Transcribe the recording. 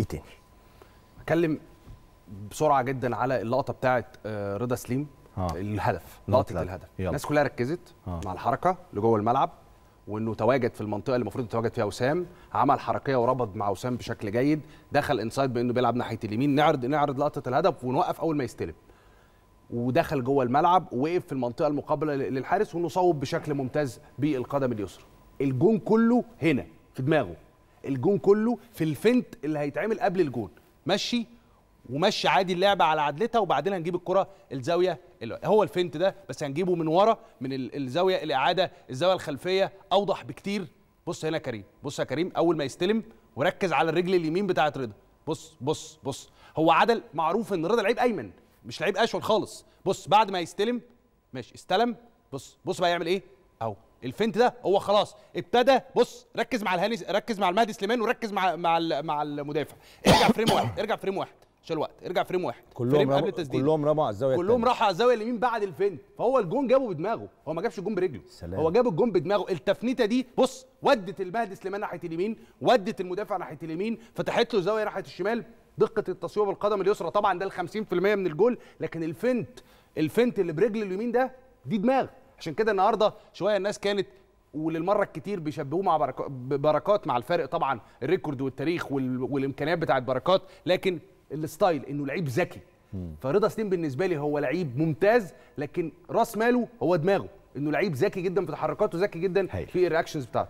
ايه تاني؟ اتكلم بسرعه جدا على اللقطه بتاعه آه، رضا سليم آه. الهدف لقطه الهدف يلا. الناس كلها ركزت آه. مع الحركه لجوه الملعب وانه تواجد في المنطقه اللي المفروض يتواجد فيها وسام عمل حركيه وربط مع وسام بشكل جيد دخل انسايد بانه بيلعب ناحيه اليمين نعرض نعرض لقطه الهدف ونوقف اول ما يستلم ودخل جوه الملعب ووقف في المنطقه المقابله للحارس وانه صوب بشكل ممتاز بالقدم اليسرى الجون كله هنا في دماغه الجون كله في الفنت اللي هيتعمل قبل الجون مشي ومشي عادي اللعبه على عدلتها وبعدين هنجيب الكره الزاويه اللي هو الفنت ده بس هنجيبه من ورا من الزاويه الاعاده الزاويه الخلفيه اوضح بكتير بص هنا كريم بص يا كريم اول ما يستلم وركز على الرجل اليمين بتاعه رضا بص بص بص هو عدل معروف ان رضا لعيب ايمن مش لعيب اشول خالص بص بعد ما يستلم ماشي استلم بص بص بقى يعمل ايه اهو الفنت ده هو خلاص ابتدى بص ركز مع الهاني ركز مع المهدي سليمان وركز مع مع مع المدافع ارجع فريم واحد ارجع فريم واحد عشان الوقت ارجع فريم واحد كلهم فريم قبل التسديد كلهم رموا على الزاويه كلهم راحوا على الزاويه اليمين بعد الفنت فهو الجون جابه بدماغه هو ما جابش الجون برجله سلام. هو جاب الجون بدماغه التفنيته دي بص ودت المهدي سليمان ناحيه اليمين ودت المدافع ناحيه اليمين فتحت له زاويه ناحيه الشمال دقه التصويب بالقدم اليسرى طبعا ده ال 50% من الجول لكن الفنت الفنت اللي برجل اليمين ده دي دماغ عشان كده النهارده شويه الناس كانت وللمره الكتير بيشبهوه مع بركات مع الفارق طبعا الريكورد والتاريخ والامكانيات بتاعت بركات لكن الستايل انه لعيب ذكي فرضا سليم بالنسبه لي هو لعيب ممتاز لكن راس ماله هو دماغه انه لعيب ذكي جدا في تحركاته ذكي جدا في الرياكشنز بتاعته